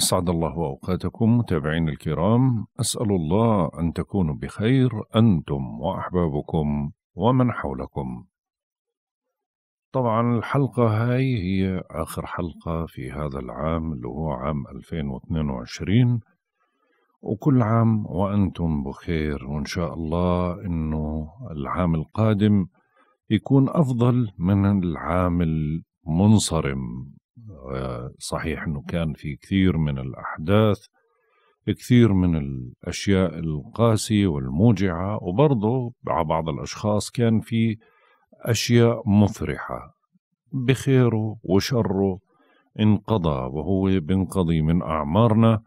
أسعد الله أوقاتكم متابعين الكرام أسأل الله أن تكونوا بخير أنتم وأحبابكم ومن حولكم طبعا الحلقة هاي هي آخر حلقة في هذا العام اللي هو عام 2022 وكل عام وأنتم بخير وإن شاء الله إنه العام القادم يكون أفضل من العام المنصرم صحيح أنه كان في كثير من الأحداث كثير من الأشياء القاسية والموجعة وبرضه على بعض الأشخاص كان في أشياء مفرحة بخيره وشره انقضى وهو بنقضي من أعمارنا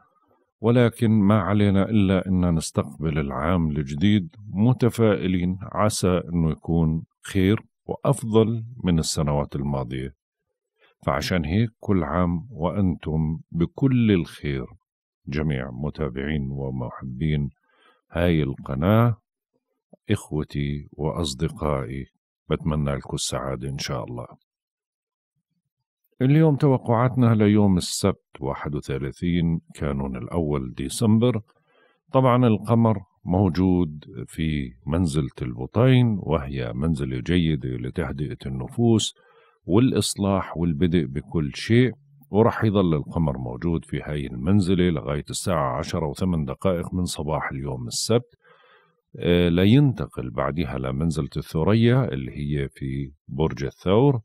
ولكن ما علينا إلا أن نستقبل العام الجديد متفائلين عسى أنه يكون خير وأفضل من السنوات الماضية فعشان هيك كل عام وأنتم بكل الخير جميع متابعين ومحبين هاي القناة إخوتي وأصدقائي بتمنى لكم السعادة إن شاء الله اليوم توقعاتنا ليوم السبت 31 كانون الأول ديسمبر طبعا القمر موجود في منزلة البطين وهي منزلة جيدة لتهدئة النفوس والإصلاح والبدء بكل شيء ورح يظل القمر موجود في هاي المنزلة لغاية الساعة عشر وثمان دقائق من صباح اليوم السبت آه، لينتقل بعدها لمنزلة الثريا اللي هي في برج الثور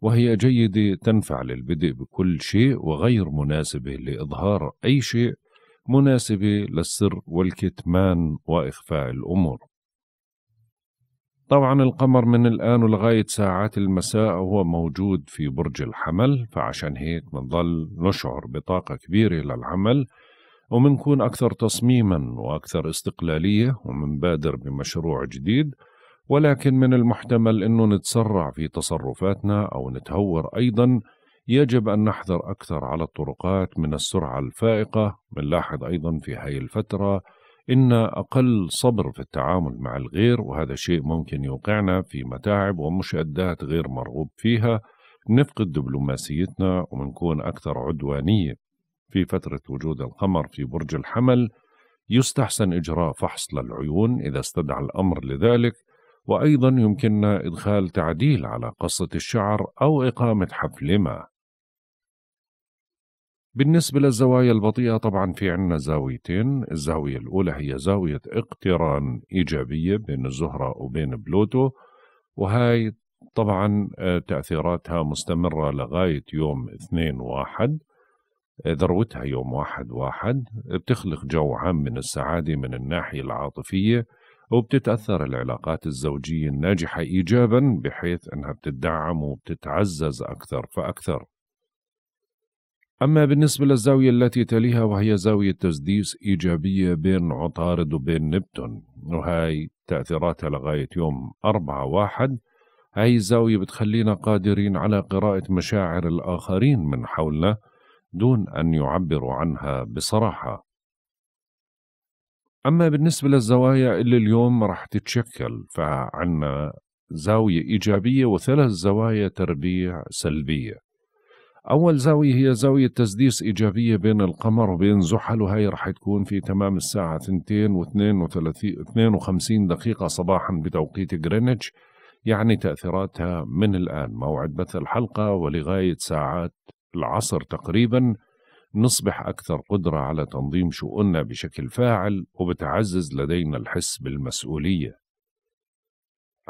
وهي جيدة تنفع للبدء بكل شيء وغير مناسبة لإظهار أي شيء مناسبة للسر والكتمان وإخفاء الأمور طبعا القمر من الآن ولغاية ساعات المساء هو موجود في برج الحمل فعشان هيك بنضل نشعر بطاقة كبيرة للعمل ومنكون أكثر تصميما وأكثر استقلالية ومنبادر بمشروع جديد ولكن من المحتمل أنه نتسرع في تصرفاتنا أو نتهور أيضا يجب أن نحذر أكثر على الطرقات من السرعة الفائقة بنلاحظ أيضا في هاي الفترة إن أقل صبر في التعامل مع الغير وهذا شيء ممكن يوقعنا في متاعب ومشادات غير مرغوب فيها نفقد دبلوماسيتنا ومنكون أكثر عدوانية في فترة وجود القمر في برج الحمل يستحسن إجراء فحص للعيون إذا استدعى الأمر لذلك وأيضا يمكننا إدخال تعديل على قصة الشعر أو إقامة حفل ما بالنسبة للزوايا البطيئة طبعا في عنا زاويتين الزاوية الأولى هي زاوية اقتران إيجابية بين الزهرة وبين بلوتو وهاي طبعا آه، تأثيراتها مستمرة لغاية يوم اثنين واحد آه، ذروتها يوم واحد واحد بتخلق جو عام من السعادة من الناحية العاطفية وبتتأثر العلاقات الزوجية الناجحة إيجابا بحيث أنها بتدعم وبتتعزز أكثر فأكثر أما بالنسبة للزاوية التي تليها وهي زاوية تسديس إيجابية بين عطارد وبين نبتون وهي تأثيراتها لغاية يوم أربعة واحد هاي الزاوية بتخلينا قادرين على قراءة مشاعر الآخرين من حولنا دون أن يعبروا عنها بصراحة أما بالنسبة للزوايا اللي اليوم رح تتشكل فعنا زاوية إيجابية وثلاث زوايا تربيع سلبية أول زاوية هي زاوية تسديس إيجابية بين القمر وبين زحل وهي رح تكون في تمام الساعة 2.52 دقيقة صباحا بتوقيت غرينتش يعني تأثيراتها من الآن موعد بث الحلقة ولغاية ساعات العصر تقريبا نصبح أكثر قدرة على تنظيم شؤوننا بشكل فاعل وبتعزز لدينا الحس بالمسؤولية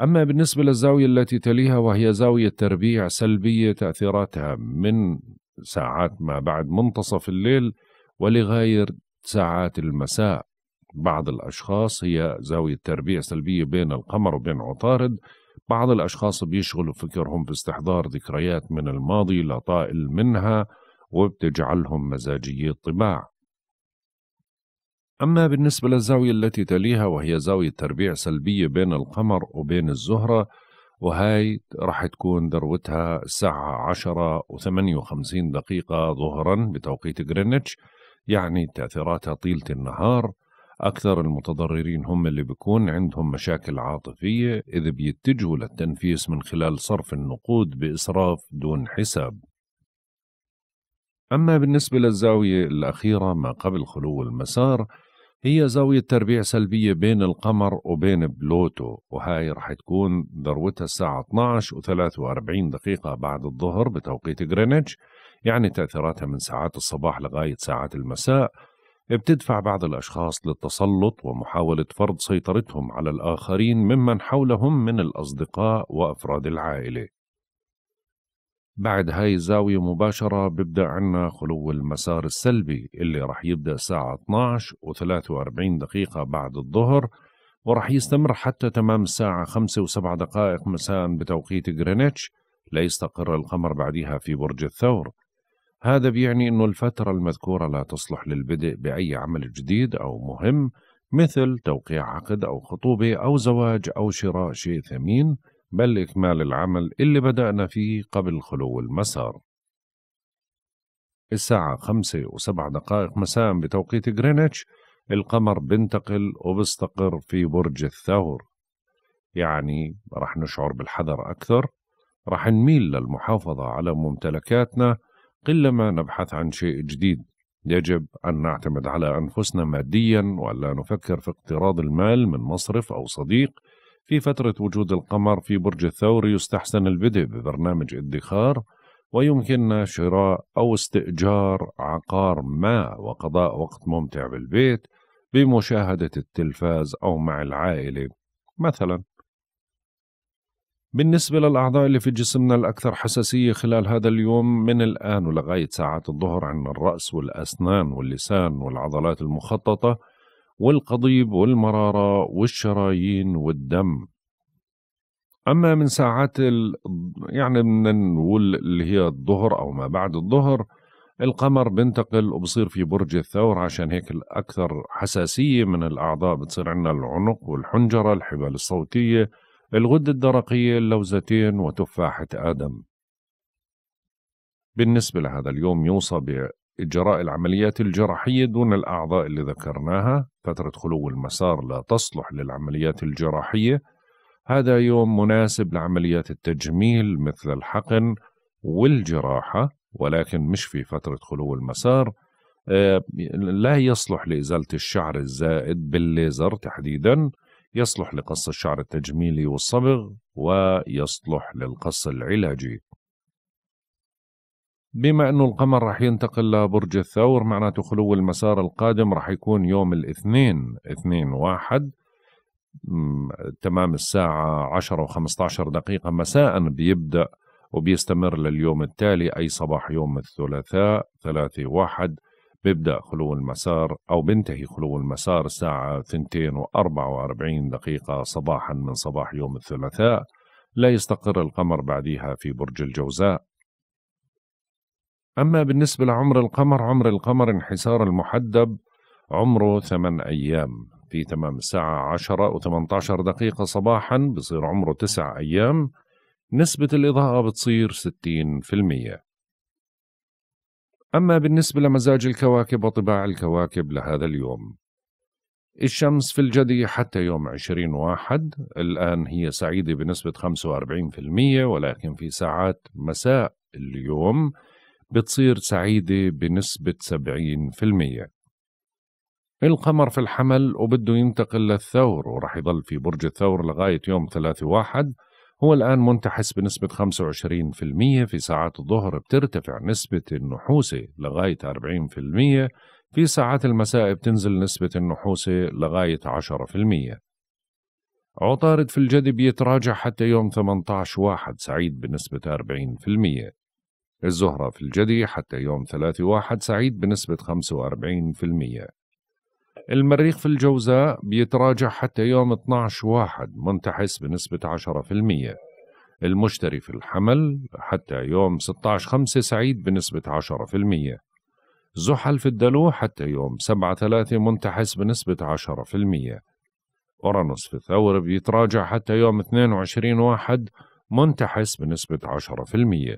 أما بالنسبة للزاوية التي تليها وهي زاوية تربيع سلبية تأثيراتها من ساعات ما بعد منتصف الليل ولغاية ساعات المساء بعض الأشخاص هي زاوية تربيع سلبية بين القمر وبين عطارد بعض الأشخاص بيشغلوا فكرهم في استحضار ذكريات من الماضي لطائل منها وبتجعلهم مزاجية طباع أما بالنسبة للزاوية التي تليها وهي زاوية تربيع سلبية بين القمر وبين الزهرة وهاي راح تكون ذروتها الساعة عشرة وثمانية وخمسين دقيقة ظهرا بتوقيت غرينتش يعني تأثيراتها طيلة النهار أكثر المتضررين هم اللي بيكون عندهم مشاكل عاطفية إذ بيتجهوا للتنفيس من خلال صرف النقود بإسراف دون حساب أما بالنسبة للزاوية الأخيرة ما قبل خلو المسار هي زاوية تربيع سلبية بين القمر وبين بلوتو وهاي رح تكون ذروتها الساعة 12 و43 دقيقة بعد الظهر بتوقيت غرينتش يعني تأثيراتها من ساعات الصباح لغاية ساعات المساء بتدفع بعض الأشخاص للتسلط ومحاولة فرض سيطرتهم على الآخرين ممن حولهم من الأصدقاء وأفراد العائلة بعد هاي الزاوية مباشرة ببدأ عنا خلو المسار السلبي اللي رح يبدأ الساعة 12 و43 دقيقة بعد الظهر ورح يستمر حتى تمام الساعة 5 و7 دقائق مساء بتوقيت غرينتش ليستقر القمر بعدها في برج الثور هذا بيعني أن الفترة المذكورة لا تصلح للبدء بأي عمل جديد أو مهم مثل توقيع عقد أو خطوبة أو زواج أو شراء شيء ثمين بل إكمال العمل اللي بدأنا فيه قبل خلو المسار الساعة خمسة وسبع دقائق مساء بتوقيت غرينتش القمر بنتقل وبستقر في برج الثور يعني رح نشعر بالحذر أكثر رح نميل للمحافظة على ممتلكاتنا قلما نبحث عن شيء جديد يجب أن نعتمد على أنفسنا ماديا وألا نفكر في اقتراض المال من مصرف أو صديق في فترة وجود القمر في برج الثور يستحسن البدء ببرنامج ادخار ويمكننا شراء أو استئجار عقار ما وقضاء وقت ممتع بالبيت بمشاهدة التلفاز أو مع العائلة مثلا بالنسبة للأعضاء اللي في جسمنا الأكثر حساسية خلال هذا اليوم من الآن ولغاية ساعات الظهر عن الرأس والأسنان واللسان والعضلات المخططة والقضيب والمرارة والشرايين والدم أما من ساعات ال... يعني من نقول اللي هي الظهر أو ما بعد الظهر القمر بنتقل وبصير في برج الثور عشان هيك الأكثر حساسية من الأعضاء بتصير عندنا العنق والحنجرة الحبال الصوتية الغدة الدرقية اللوزتين وتفاحة آدم بالنسبة لهذا اليوم يوصى إجراء العمليات الجراحية دون الأعضاء اللي ذكرناها فترة خلو المسار لا تصلح للعمليات الجراحية هذا يوم مناسب لعمليات التجميل مثل الحقن والجراحة ولكن مش في فترة خلو المسار آه، لا يصلح لإزالة الشعر الزائد بالليزر تحديدا يصلح لقص الشعر التجميلي والصبغ ويصلح للقص العلاجي بما أنه القمر رح ينتقل لبرج الثور معناته خلو المسار القادم رح يكون يوم الاثنين اثنين واحد تمام الساعة عشر وخمسة عشر دقيقة مساء بيبدأ وبيستمر لليوم التالي أي صباح يوم الثلاثاء ثلاثة واحد بيبدأ خلو المسار أو بينتهي خلو المسار الساعة ثنتين وأربعة وأربعين دقيقة صباحا من صباح يوم الثلاثاء لا يستقر القمر بعدها في برج الجوزاء أما بالنسبة لعمر القمر عمر القمر انحسار المحدب عمره ثمان أيام في تمام الساعة 10 و18 دقيقة صباحا بصير عمره تسع أيام نسبة الإضاءة بتصير 60% أما بالنسبة لمزاج الكواكب وطباع الكواكب لهذا اليوم الشمس في الجدي حتى يوم 20 واحد الآن هي سعيدة بنسبة 45% ولكن في ساعات مساء اليوم بتصير سعيدة بنسبة 70% القمر في الحمل وبده ينتقل للثور ورح يضل في برج الثور لغاية يوم 3 واحد هو الآن منتحس بنسبة 25% في ساعات الظهر بترتفع نسبة النحوسة لغاية 40% في ساعات المساء بتنزل نسبة النحوسة لغاية 10% عطارد في الجدي بيتراجع حتى يوم 18 واحد سعيد بنسبة 40% الزهرة في الجدي حتى يوم 3/1 سعيد بنسبة 45% المريخ في الجوزاء بيتراجع حتى يوم 12/1 منتحس بنسبة 10% المشتري في الحمل حتى يوم 16/5 سعيد بنسبة 10% زحل في الدلو حتى يوم 7/3 منتحس بنسبة 10% أورانوس في الثور بيتراجع حتى يوم 22/1 منتحس بنسبة 10%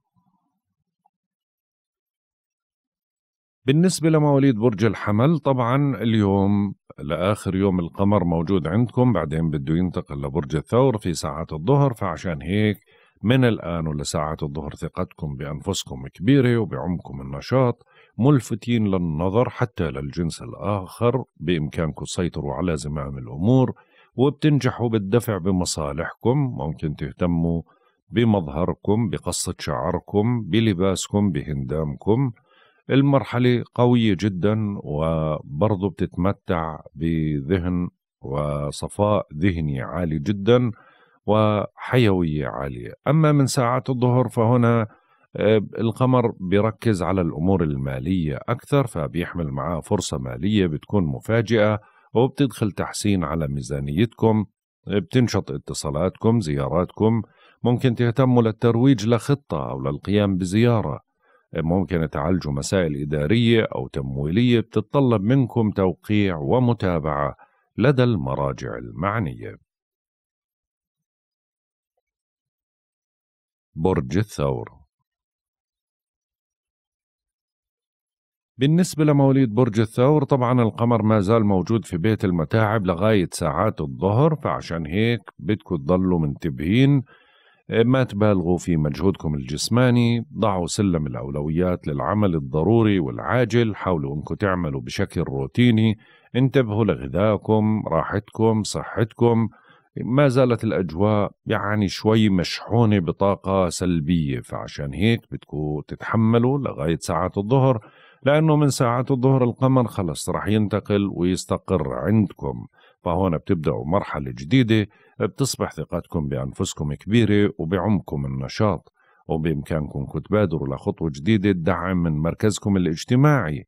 بالنسبة لمواليد برج الحمل طبعا اليوم لآخر يوم القمر موجود عندكم بعدين بده ينتقل لبرج الثور في ساعات الظهر فعشان هيك من الآن ولساعات الظهر ثقتكم بأنفسكم كبيرة وبعمكم النشاط ملفتين للنظر حتى للجنس الآخر بإمكانكم تسيطروا على زمام الأمور وبتنجحوا بالدفع بمصالحكم ممكن تهتموا بمظهركم بقصة شعركم بلباسكم بهندامكم المرحلة قوية جدا وبرضه بتتمتع بذهن وصفاء ذهني عالي جدا وحيوية عالية أما من ساعات الظهر فهنا آه، القمر بيركز على الأمور المالية أكثر فبيحمل معاه فرصة مالية بتكون مفاجئة وبتدخل تحسين على ميزانيتكم بتنشط اتصالاتكم زياراتكم ممكن تهتموا للترويج لخطة أو للقيام بزيارة ممكن تعالجوا مسائل إدارية أو تمويلية بتتطلب منكم توقيع ومتابعة لدى المراجع المعنية برج الثور بالنسبة لمواليد برج الثور طبعا القمر ما زال موجود في بيت المتاعب لغاية ساعات الظهر فعشان هيك بدكم تضلوا منتبهين ما تبالغوا في مجهودكم الجسماني ضعوا سلم الأولويات للعمل الضروري والعاجل حاولوا أنكم تعملوا بشكل روتيني انتبهوا لغذائكم راحتكم صحتكم ما زالت الأجواء يعني شوي مشحونة بطاقة سلبية فعشان هيك بدكم تتحملوا لغاية ساعات الظهر لأنه من ساعات الظهر القمر خلص رح ينتقل ويستقر عندكم فهون بتبدأوا مرحلة جديدة بتصبح ثقتكم بأنفسكم كبيرة وبعمقكم النشاط وبإمكانكم تبادروا لخطوة جديدة تدعم من مركزكم الاجتماعي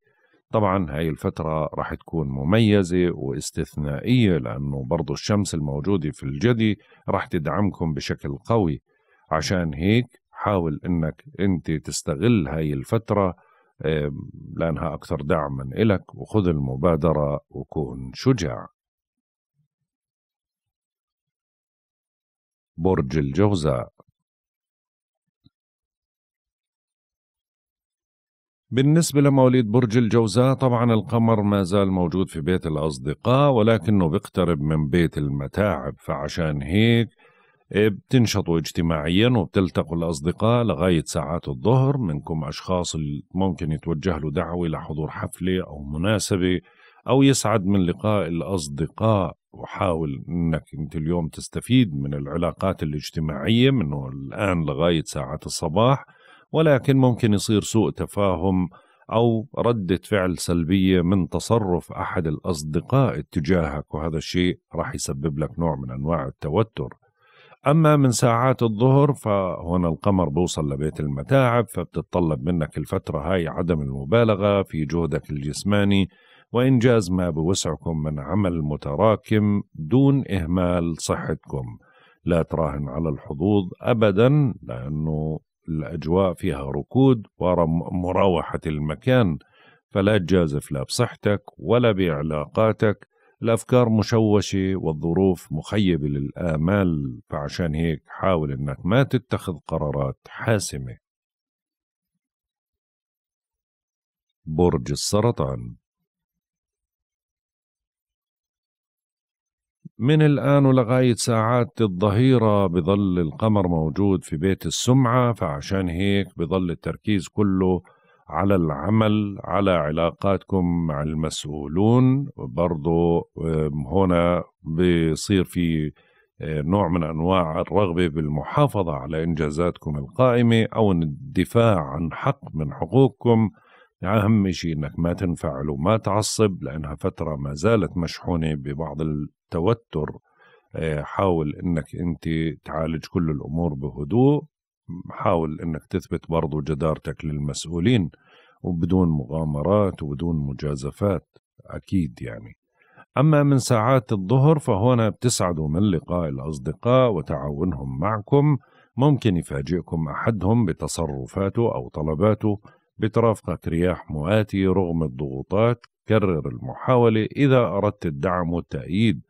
طبعا هاي الفترة راح تكون مميزة واستثنائية لأنه برضو الشمس الموجودة في الجدي راح تدعمكم بشكل قوي عشان هيك حاول انك انت تستغل هاي الفترة لأنها أكثر دعما إلك وخذ المبادرة وكون شجاع برج الجوزاء بالنسبة لمواليد برج الجوزاء طبعا القمر ما زال موجود في بيت الأصدقاء ولكنه بيقترب من بيت المتاعب فعشان هيك بتنشطوا اجتماعيا وبتلتقوا الأصدقاء لغاية ساعات الظهر منكم أشخاص ممكن يتوجه له دعوة لحضور حفلة أو مناسبة أو يسعد من لقاء الأصدقاء وحاول انك انت اليوم تستفيد من العلاقات الاجتماعيه منه الان لغايه ساعه الصباح ولكن ممكن يصير سوء تفاهم او رده فعل سلبيه من تصرف احد الاصدقاء اتجاهك وهذا الشيء راح يسبب لك نوع من انواع التوتر اما من ساعات الظهر فهنا القمر بوصل لبيت المتاعب فبتتطلب منك الفتره هاي عدم المبالغه في جهدك الجسماني وإنجاز ما بوسعكم من عمل متراكم دون إهمال صحتكم لا تراهن على الحظوظ أبدا لأنه الأجواء فيها ركود ومراوحة المكان فلا تجازف لا بصحتك ولا بعلاقاتك الأفكار مشوشة والظروف مخيبة للآمال فعشان هيك حاول أنك ما تتخذ قرارات حاسمة برج السرطان من الآن ولغاية ساعات الظهيرة بظل القمر موجود في بيت السمعة فعشان هيك بظل التركيز كله على العمل على علاقاتكم مع المسؤولون برضو هنا بصير في آه، نوع من أنواع الرغبة بالمحافظة على إنجازاتكم القائمة أو الدفاع عن حق من حقوقكم أهم شيء إنك ما تنفعل وما تعصب لأنها فترة ما زالت مشحونة ببعض التوتر آه، حاول انك انت تعالج كل الامور بهدوء حاول انك تثبت برضو جدارتك للمسؤولين وبدون مغامرات وبدون مجازفات اكيد يعني اما من ساعات الظهر فهنا بتسعدوا من لقاء الاصدقاء وتعاونهم معكم ممكن يفاجئكم احدهم بتصرفاته او طلباته بترافقك رياح مؤاتي رغم الضغوطات كرر المحاولة إذا أردت الدعم والتأييد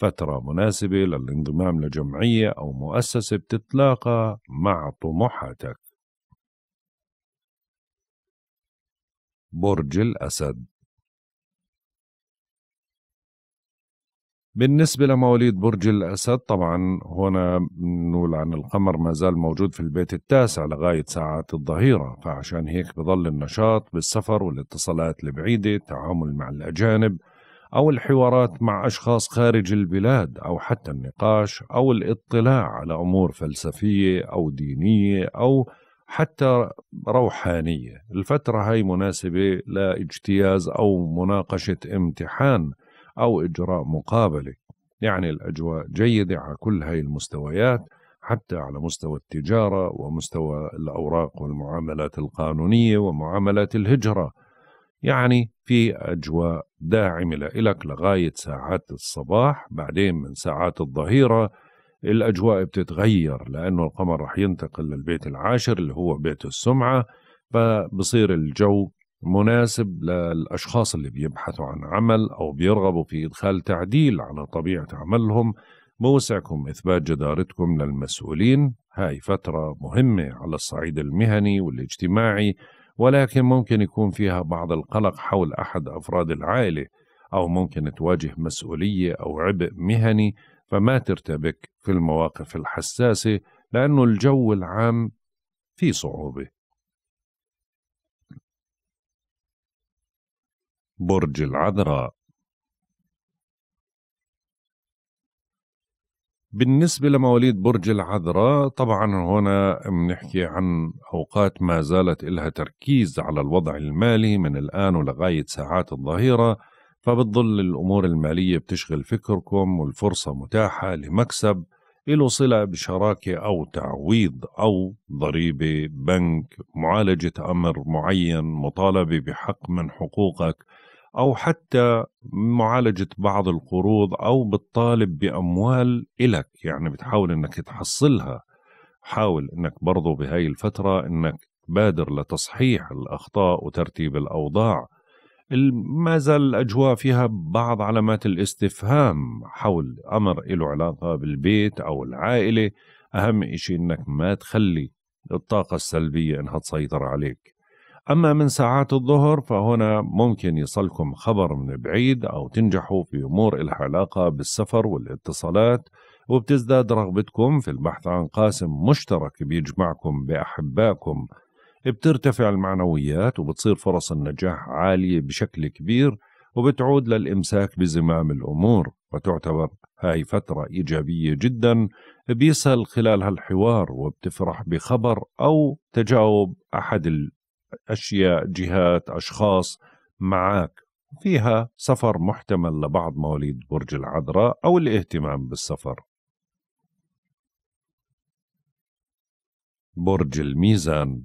فترة مناسبة للانضمام لجمعية أو مؤسسة بتتلاقى مع طموحاتك برج الأسد بالنسبة لمواليد برج الأسد طبعا هنا بنقول عن القمر ما زال موجود في البيت التاسع لغاية ساعات الظهيرة فعشان هيك بظل النشاط بالسفر والاتصالات البعيدة التعامل مع الأجانب أو الحوارات مع أشخاص خارج البلاد أو حتى النقاش أو الاطلاع على أمور فلسفية أو دينية أو حتى روحانية الفترة هاي مناسبة لاجتياز أو مناقشة امتحان أو إجراء مقابلة يعني الأجواء جيدة على كل هاي المستويات حتى على مستوى التجارة ومستوى الأوراق والمعاملات القانونية ومعاملات الهجرة يعني في أجواء داعمة لك لغاية ساعات الصباح بعدين من ساعات الظهيرة الأجواء بتتغير لأنه القمر رح ينتقل للبيت العاشر اللي هو بيت السمعة فبصير الجو مناسب للأشخاص اللي بيبحثوا عن عمل أو بيرغبوا في إدخال تعديل على طبيعة عملهم بوسعكم إثبات جدارتكم للمسؤولين هاي فترة مهمة على الصعيد المهني والاجتماعي ولكن ممكن يكون فيها بعض القلق حول أحد أفراد العائلة أو ممكن تواجه مسؤولية أو عبء مهني فما ترتبك في المواقف الحساسة لأنه الجو العام في صعوبة برج العذراء بالنسبة لمواليد برج العذراء طبعا هنا بنحكي عن أوقات ما زالت إلها تركيز على الوضع المالي من الآن ولغاية ساعات الظهيرة فبتظل الأمور المالية بتشغل فكركم والفرصة متاحة لمكسب له صلة بشراكة أو تعويض أو ضريبة بنك معالجة أمر معين مطالبة بحق من حقوقك او حتى معالجه بعض القروض او بتطالب باموال الك يعني بتحاول انك تحصلها حاول انك برضو بهاي الفتره انك بادر لتصحيح الاخطاء وترتيب الاوضاع ما زال الأجواء فيها بعض علامات الاستفهام حول أمر له علاقة بالبيت أو العائلة أهم إشي إنك ما تخلي الطاقة السلبية إنها تسيطر عليك أما من ساعات الظهر فهنا ممكن يصلكم خبر من بعيد أو تنجحوا في أمور إلها علاقة بالسفر والاتصالات وبتزداد رغبتكم في البحث عن قاسم مشترك بيجمعكم بأحبائكم بترتفع المعنويات وبتصير فرص النجاح عالية بشكل كبير وبتعود للإمساك بزمام الأمور وتعتبر هاي فترة إيجابية جدا بيسهل خلالها الحوار وبتفرح بخبر أو تجاوب أحد أشياء جهات أشخاص معك فيها سفر محتمل لبعض مواليد برج العذراء أو الاهتمام بالسفر برج الميزان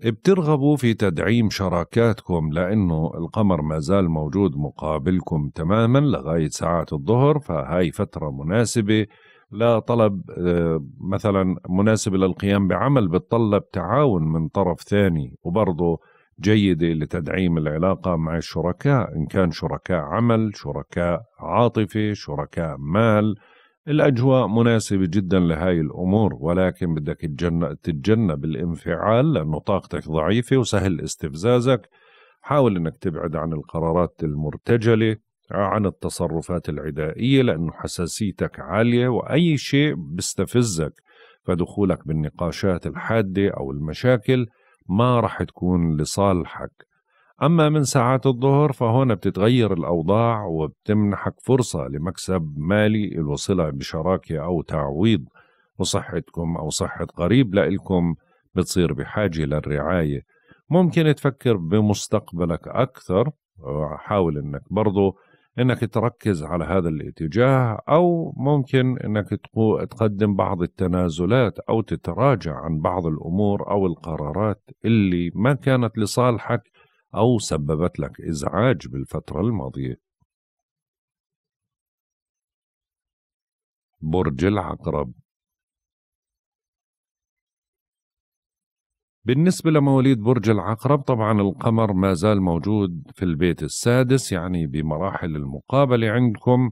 بترغبوا في تدعيم شراكاتكم لأنه القمر ما زال موجود مقابلكم تماما لغاية ساعات الظهر فهاي فترة مناسبة لا طلب آه، مثلا مناسب للقيام بعمل بتطلب تعاون من طرف ثاني وبرضه جيدة لتدعيم العلاقة مع الشركاء إن كان شركاء عمل شركاء عاطفة شركاء مال الأجواء مناسبة جدا لهاي الأمور ولكن بدك تتجنب الانفعال لأنه طاقتك ضعيفة وسهل استفزازك حاول أنك تبعد عن القرارات المرتجلة عن التصرفات العدائية لأنه حساسيتك عالية وأي شيء بيستفزك فدخولك بالنقاشات الحادة أو المشاكل ما رح تكون لصالحك أما من ساعات الظهر فهون بتتغير الأوضاع وبتمنحك فرصة لمكسب مالي الوصلة صلة بشراكة أو تعويض وصحتكم أو صحة قريب لإلكم بتصير بحاجة للرعاية ممكن تفكر بمستقبلك أكثر آه، حاول أنك برضه انك تركز على هذا الاتجاه او ممكن انك تقدم بعض التنازلات او تتراجع عن بعض الامور او القرارات اللي ما كانت لصالحك او سببت لك ازعاج بالفتره الماضيه برج العقرب بالنسبة لمواليد برج العقرب طبعا القمر ما زال موجود في البيت السادس يعني بمراحل المقابلة عندكم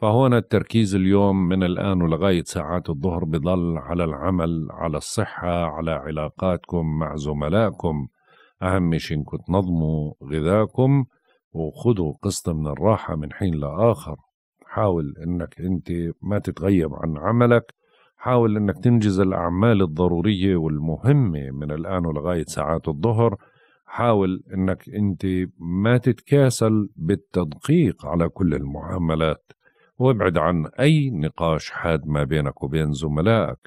فهنا التركيز اليوم من الآن ولغاية ساعات الظهر بضل على العمل على الصحة على علاقاتكم مع زملائكم أهم شيء إنكم تنظموا غذاكم وخذوا قسط من الراحة من حين لآخر حاول إنك أنت ما تتغيب عن عملك حاول أنك تنجز الأعمال الضرورية والمهمة من الآن ولغاية ساعات الظهر حاول أنك أنت ما تتكاسل بالتدقيق على كل المعاملات وابعد عن أي نقاش حاد ما بينك وبين زملائك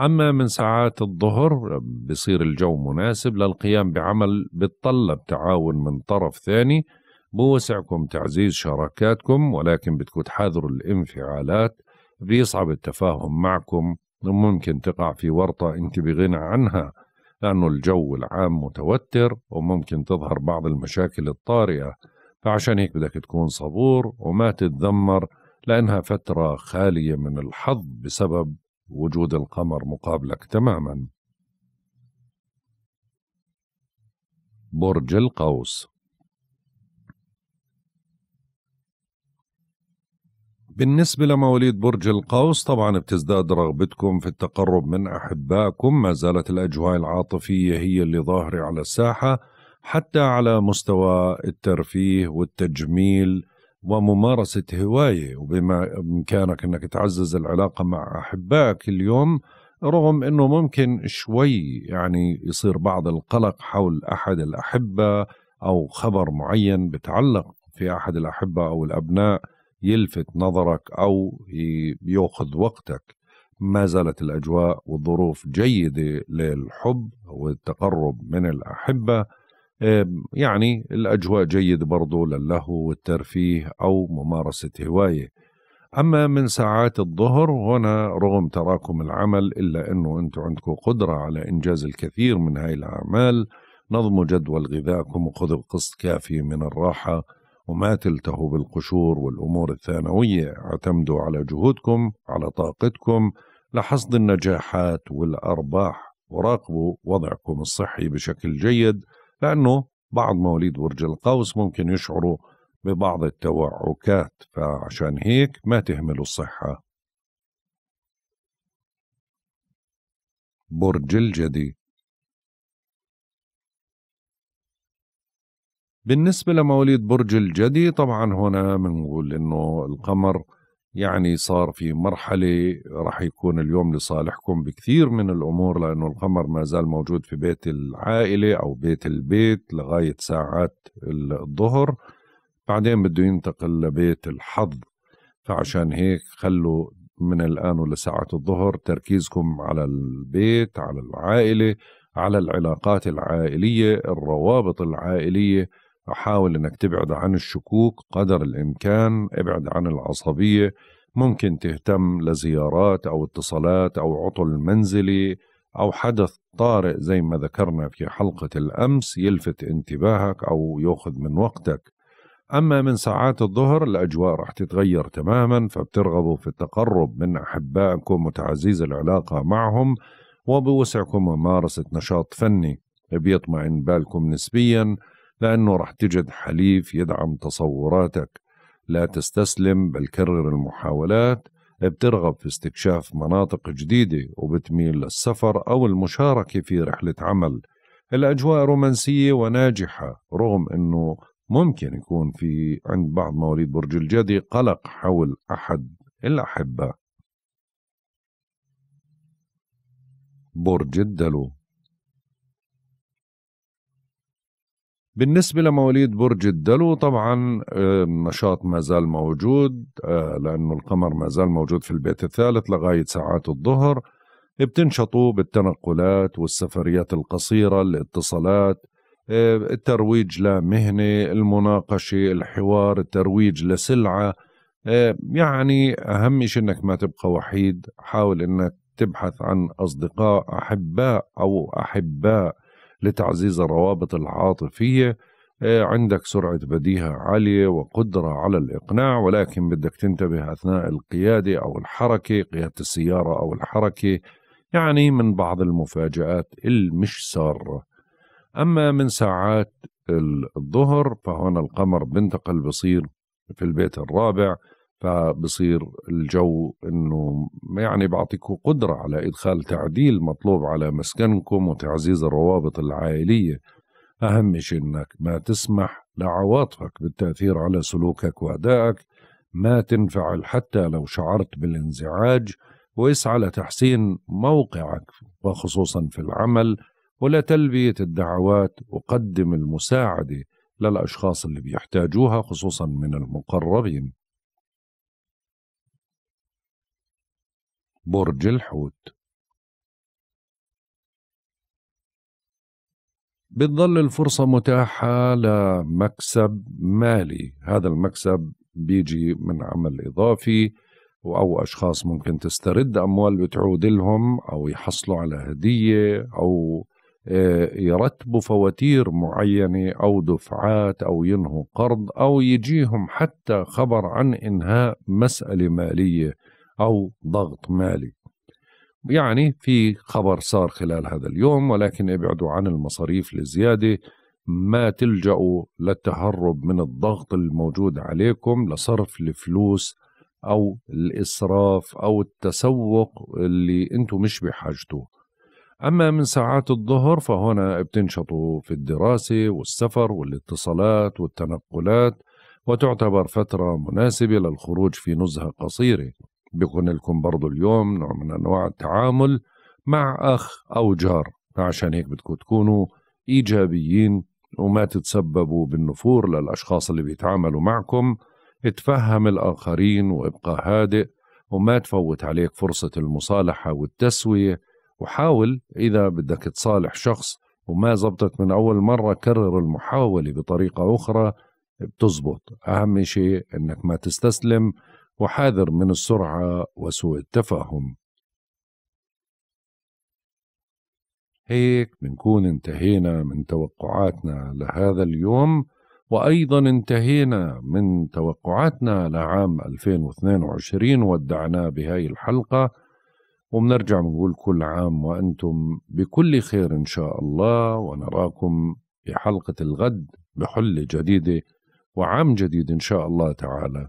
أما من ساعات الظهر بصير الجو مناسب للقيام بعمل بتطلب تعاون من طرف ثاني بوسعكم تعزيز شراكاتكم ولكن بدكم تحاذروا الانفعالات بيصعب التفاهم معكم وممكن تقع في ورطة أنت بغنى عنها لأنه الجو العام متوتر وممكن تظهر بعض المشاكل الطارئة فعشان هيك بدك تكون صبور وما تتذمر لأنها فترة خالية من الحظ بسبب وجود القمر مقابلك تماما برج القوس بالنسبة لمواليد برج القوس طبعا بتزداد رغبتكم في التقرب من أحبائكم ما زالت الأجواء العاطفية هي اللي ظاهرة على الساحة حتى على مستوى الترفيه والتجميل وممارسة هواية وبما بإمكانك أنك تعزز العلاقة مع أحبائك اليوم رغم أنه ممكن شوي يعني يصير بعض القلق حول أحد الأحبة أو خبر معين بتعلق في أحد الأحبة أو الأبناء يلفت نظرك أو يأخذ وقتك ما زالت الأجواء والظروف جيدة للحب والتقرب من الأحبة يعني الأجواء جيدة برضو للهو والترفيه أو ممارسة هواية أما من ساعات الظهر هنا رغم تراكم العمل إلا أنه أنتم عندكم قدرة على إنجاز الكثير من هاي الأعمال نظموا جدول غذائكم وخذوا قسط كافي من الراحة وما تلتهوا بالقشور والأمور الثانوية اعتمدوا على جهودكم على طاقتكم لحصد النجاحات والأرباح وراقبوا وضعكم الصحي بشكل جيد لأنه بعض مواليد برج القوس ممكن يشعروا ببعض التوعكات فعشان هيك ما تهملوا الصحة برج الجدي بالنسبة لمواليد برج الجدي طبعا هنا بنقول انه القمر يعني صار في مرحلة راح يكون اليوم لصالحكم بكثير من الأمور لأنه القمر ما زال موجود في بيت العائلة أو بيت البيت لغاية ساعات الظهر بعدين بده ينتقل لبيت الحظ فعشان هيك خلوا من الآن ولساعة الظهر تركيزكم على البيت على العائلة على العلاقات العائلية الروابط العائلية حاول انك تبعد عن الشكوك قدر الامكان ابعد عن العصبيه ممكن تهتم لزيارات او اتصالات او عطل منزلي او حدث طارئ زي ما ذكرنا في حلقه الامس يلفت انتباهك او ياخذ من وقتك اما من ساعات الظهر الاجواء راح تتغير تماما فبترغبوا في التقرب من احبائكم وتعزيز العلاقه معهم وبوسعكم ممارسه نشاط فني بيطمئن بالكم نسبيا لأنه راح تجد حليف يدعم تصوراتك لا آه. تستسلم بل كرر المحاولات بترغب في استكشاف مناطق جديدة وبتميل للسفر أو المشاركة في رحلة عمل الأجواء رومانسية وناجحة رغم أنه ممكن يكون في عند بعض مواليد برج الجدي قلق حول أحد الأحبة برج الدلو بالنسبة لمواليد برج الدلو طبعا آه، النشاط ما زال موجود آه، لأنه القمر ما زال موجود في البيت الثالث لغاية ساعات الظهر بتنشطوا بالتنقلات والسفريات القصيرة الاتصالات آه، الترويج لمهنة المناقشة الحوار الترويج لسلعة يعني أهم شيء أنك ما تبقى وحيد حاول أنك تبحث عن أصدقاء أحباء أو أحباء لتعزيز الروابط العاطفية آه، عندك سرعة بديهة عالية وقدرة على الإقناع ولكن بدك تنتبه أثناء القيادة أو الحركة قيادة السيارة أو الحركة يعني من بعض المفاجآت المش سارة أما من ساعات الظهر فهنا القمر بنتقل بصير في البيت الرابع فبصير الجو انه يعني بعطيكم قدره على ادخال تعديل مطلوب على مسكنكم وتعزيز الروابط العائليه اهم شيء انك ما تسمح لعواطفك بالتاثير على سلوكك وادائك ما تنفعل حتى لو شعرت بالانزعاج واسعى لتحسين موقعك وخصوصا في العمل ولا تلبيه الدعوات وقدم المساعده للاشخاص اللي بيحتاجوها خصوصا من المقربين برج الحوت بتظل الفرصة متاحة لمكسب مالي هذا المكسب بيجي من عمل إضافي أو أشخاص ممكن تسترد أموال بتعود لهم أو يحصلوا على هدية أو آه، يرتبوا فواتير معينة أو دفعات أو ينهوا قرض أو يجيهم حتى خبر عن إنهاء مسألة مالية أو ضغط مالي يعني في خبر صار خلال هذا اليوم ولكن ابعدوا عن المصاريف الزيادة ما تلجأوا للتهرب من الضغط الموجود عليكم لصرف الفلوس أو الإسراف أو التسوق اللي أنتم مش بحاجته أما من ساعات الظهر فهنا بتنشطوا في الدراسة والسفر والاتصالات والتنقلات وتعتبر فترة مناسبة للخروج في نزهة قصيرة بيكون لكم برضو اليوم نوع من أنواع التعامل مع أخ أو جار عشان هيك بدكم تكونوا إيجابيين وما تتسببوا بالنفور للأشخاص اللي بيتعاملوا معكم اتفهم الآخرين وابقى هادئ وما تفوت عليك فرصة المصالحة والتسوية وحاول إذا بدك تصالح شخص وما زبطت من أول مرة كرر المحاولة بطريقة أخرى بتزبط أهم شيء أنك ما تستسلم وحاذر من السرعة وسوء التفاهم هيك بنكون انتهينا من توقعاتنا لهذا اليوم وأيضا انتهينا من توقعاتنا لعام 2022 ودعناه بهاي الحلقة وبنرجع بنقول كل عام وأنتم بكل خير إن شاء الله ونراكم بحلقة الغد بحلة جديدة وعام جديد إن شاء الله تعالى